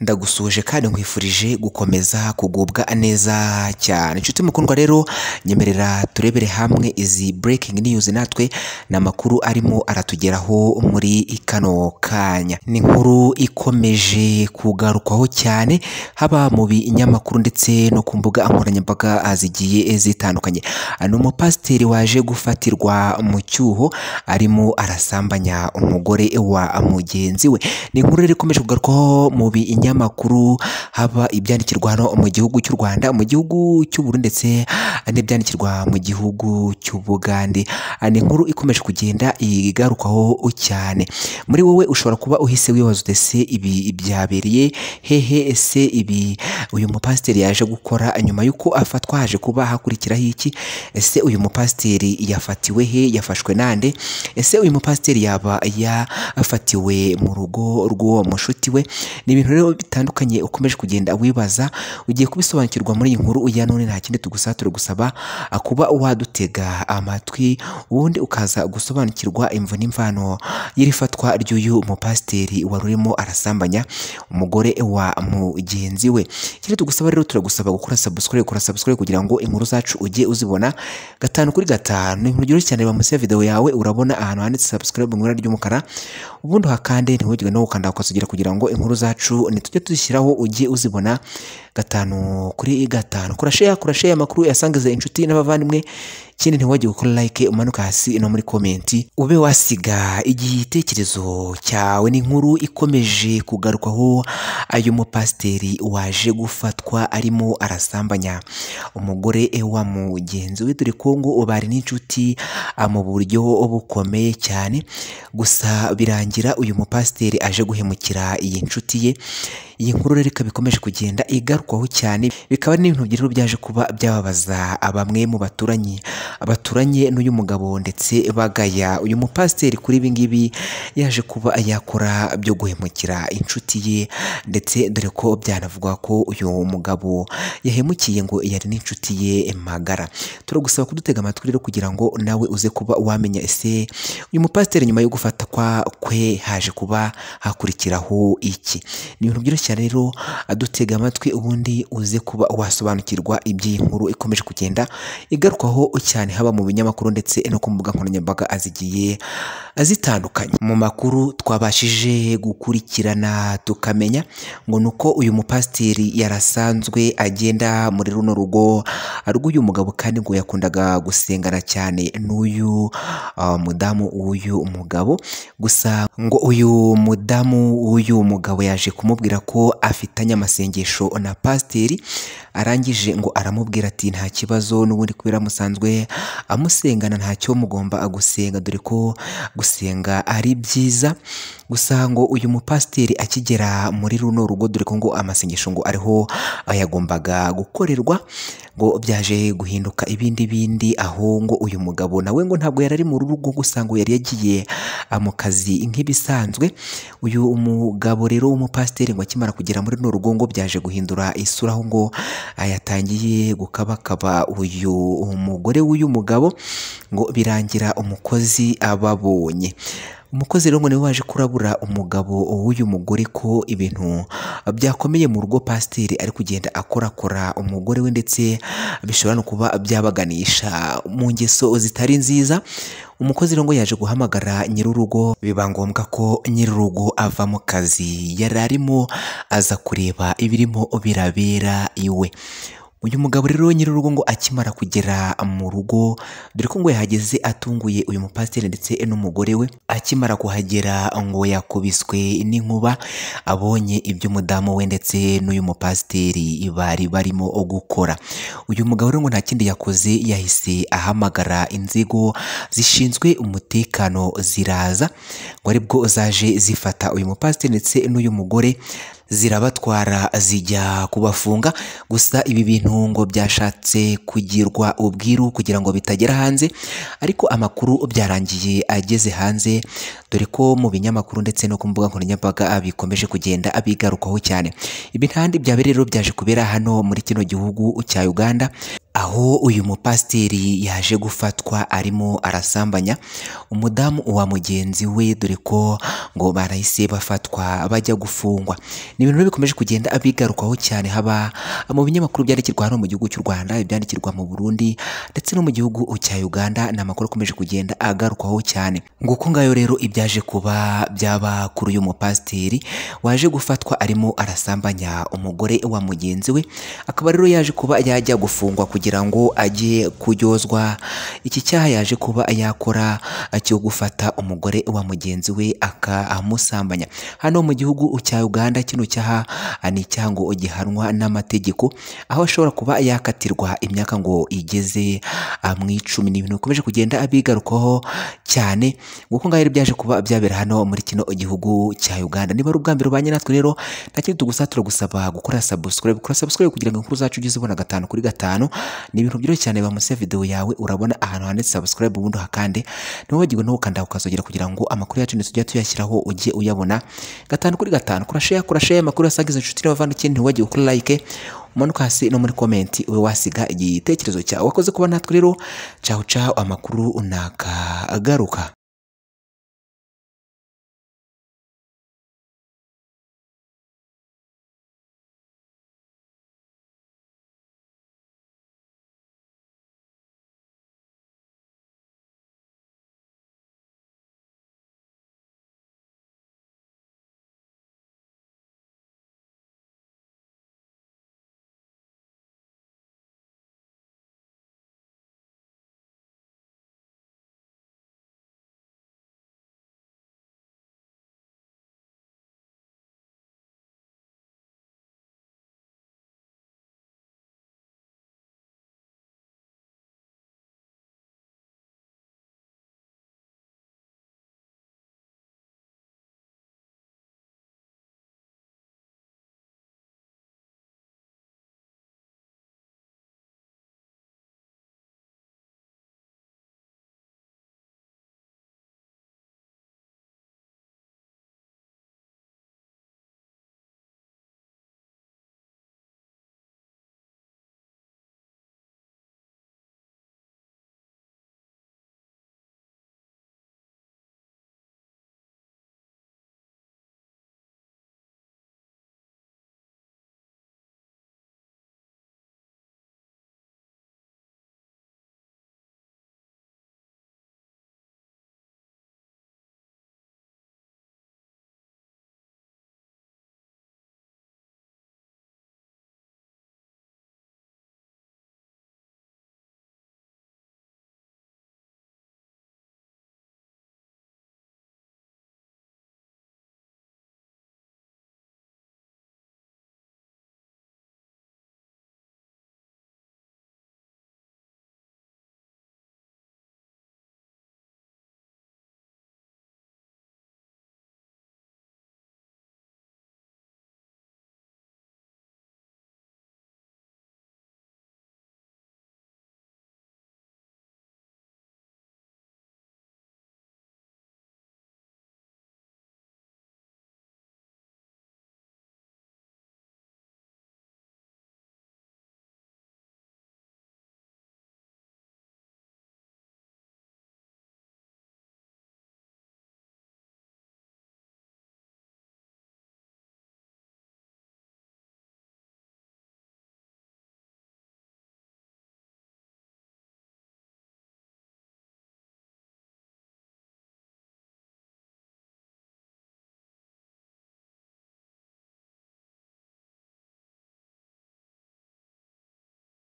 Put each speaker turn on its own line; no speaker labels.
ndagusuhuje kandi nkwifurije gukomeza kugubwa neza cyane inshuti mukundwa rero nyemerera turebere hamwe izi breaking news natwe namakuru arimo aratugeraho muri kano kanya ni nkuru ikomeje kugarukwaho cyane haba mu binyamakuru ndetse no ku mbuga nkoranyambaga zigiye zitandukanye ni umupasiteri waje gufatirwa mu cyuho arimo arasambanya umugore wa mugenzi we ni inkuru rero ikomeje kugarukwaho mu binyamakuru binyamakuru haba ibyandikirwa hano mu gihugu cy'u Rwanda mu gihugu cy'Uburundi ndetse n'ibyandikirwa mu gihugu cy'Ubugande ah, ni inkuru ikomeje kugenda igarukaho cyane muri wowe ushobora kuba uhise wibaza udese ibi byabereye hehe ese ibi uyu mupasiteri yaje gukora nyuma y'uko afatwa haje kuba hakurikiraho iki ese uyu mupasiteri yafatiwe he yafashwe nande ese uyu mupasiteri yaba yafatiwe mu rugo rw'uwo mushuti yakurikiwe ni ibintu rero bitandukanye ukomeje kugenda wibaza ugiye kubisobanukirwa muri iyi nkuru uya none nta kindi tugusatira gusaba kuba wadutega amatwi ubundi ukaza gusobanukirwa imvu n'imvano y'irifatwa ry'uyu mupasiteri wari urimo arasambanya umugore wa mugenzi we ikindi tugusaba rero turagusaba gukora subscribe gukora subscribe kugira ngo inkuru zacu ujye uzibona gatanu kuri gatanu inkuru ryoroshye cyane bamusiye video yawe urabona ahantu handitse subscribe mu ibara ry'umukara ubundi hakande ntiwibagirwe no gukanda kugira kugira ngo ngo inkuru zacu ntitujye tuzishyiraho ujye uzibona gatanu kuri gatanu kurasheya kurasheya amakuru yasangize inshuti n'abavandimwe ikindi ntiwajye gukora like umanuka hasi no muri komenti ube wasiga igitekerezo cyawe n'inkuru ikomeje kugarukwaho ayo mupasiteri waje gufata yitwa arimo arasambanya umugore eh, wa mugenzi we dore ko ngo bari n'inshuti ah, mu buryo bukomeye cyane gusa birangira uyu mupasiteri aje guhemukira iyi nshuti ye iyi nkuru rero ikaba ikomeje kugenda igarukwaho cyane bikaba ari n'ibintu rero byaje kuba byababaza bamwe mu baturanyi abaturanye n'uyu mugabo ndetse bagaya uyu mupasiteri kuri ibi ngibi yaje kuba yakora byo guhemukira inshuti ye ndetse dore ko byanavugwa ko uyu mugabo yahemukiye ngo yari n'inshuti ye magara turagusaba kudutega amatwi rero kugira ngo nawe uze kuba wamenya ese uyu mupasiteri nyuma yo gufata kwa kwe haje kuba hakurikiraho iki ni ibintu byoroshye kukurikira rero adutega amatwi ubundi uze kuba wasobanukirwa iby'iyi nkuru ikomeje kugenda igarukwaho cyane haba mu binyamakuru ndetse no ku mbuga nkoranyambaga azigiye azitandukanye mu makuru twabashije gukurikirana tukamenya ngo ni uko uyu mupasiteri yarasanzwe agenda muri runo rugo rw'uyu mugabo kandi ngo yakundaga gusengana cyane n'uyu ah, mudamu w'uyu mugabo gusa ngo uyu mudamu w'uyu mugabo yaje kumubwira ko ko afitanye amasengesho na pasiteri arangije ngo aramubwira ati nta kibazo n'ubundi kubera musanzwe amusengana ntacyo mugomba agusenga dore ko gusenga ari byiza gusa ngo uyu mupasiteri akigera muri runo rugo dore ko ngo amasengesho ngo ariho ah, yagombaga gukorerwa ngo byaje guhinduka ibindi bindi aho ngo uyu mugabo nawe ngo ntabwo yari ari mu rugo gusa ngo yari yagiye ah, mu kazi nk'ibisanzwe uyu mugabo rero w'umupasiteri ngo akimara kugera muri runo rugo ngo byaje guhindura isura aho ngo ah, yatangiye gukabakaba uyu umugore w'uyu mugabo ngo birangira umukozi ababonye umukozi rero ngo niwe waje kurabura umugabo w'uyu mugore ko ibintu byakomeye mu rugo pasiteri ari kugenda akorakora umugore we ndetse bishobora no kuba byabaganisha mu ngeso zitari nziza umukozi rero ngo yaje guhamagara nyir'urugo biba ngombwa ko nyir'urugo ava mu kazi yari arimo aza kureba ibirimo birabera iwe uyu mugabo rero nyir'urugo ngo akimara kugera mu rugo dore ko ngo yahageze atunguye uyu mupasiteri ndetse n'umugore we akimara kuhagera ngo yakubiswe n'inkuba abonye ibyo we ndetse n'uyu mupasiteri bari barimo gukora uyu mugabo rero ngo nta kindi yakoze yahise ahamagara inzego zishinzwe umutekano ziraza ngo aribwo zaje zifata uyu mupasiteri ndetse n'uyu mugore zirabatwara zijya kubafunga gusa ibi bintu ngo byashatse kugirwa ubwiru kugira ngo bitagera hanze ariko amakuru byarangiye ageze hanze dore ko mu binyamakuru ndetse no ku mbuga nkoranyambaga bikomeje kugenda abigarukaho cyane ibi ntandi byaba rero byaje kubera hano muri kino gihugu cya Uganda aho uyu mupasiteri yaje gufatwa arimo arasambanya umudamu wa mugenzi we dore ko ngo barahise bafatwa bajya gufungwa ni ibintu bikomeje kugenda abigarukaho cyane haba mu binyamakuru byandikirwa hano mu gihugu cy'u Rwanda ibyandikirwa mu Burundi ndetse no mu gihugu cya Uganda ni amakuru akomeje kugenda agarukwaho cyane nguko ngayo rero ibyaje kuba byaba kuri uyu mupasiteri waje gufatwa arimo arasambanya umugore wa mugenzi we akaba rero yaje kuba yajya gufungwa kugira kugira ngo ajye kuryozwa iki cyaha yaje kuba yakora cyo gufata umugore wa mugenzi we akamusambanya hano mu gihugu cya uganda kino cyaha ah, ni cyangwa ngo gihanwa n'amategeko aho ashobora kuba yakatirwa imyaka ngo igeze ah, mu icumi ni ibintu bikomeje kugenda abigarukaho cyane nguko ngaho rero byaje kuba byabera hano muri kino gihugu cya uganda niba ari ubwa mbere ubanye natwe rero nta kindi tugusa turagusaba gukora sabusikarayibu gukora sabusikarayibu kugira ngo inkuru zacu ugeze ubona gatanu kuri gatanu ni ibintu byoroshye cyane bamuse video yawe urabona ahantu handitse subscribe ubundi hakande ntiwibagirwe no gukanda ukazogera kugira ngo amakuru yacu ntitujya tuyashyiraho ujye uyabona gatanu kuri gatanu kora share amakuru yasagize inshuti n'abavandimwe ntiwibagirwe kuri like umanuka hasi no muri komenti ube wasiga igitekerezo cyawe wakoze kuba natwe rero caho caho amakuru unakagaruka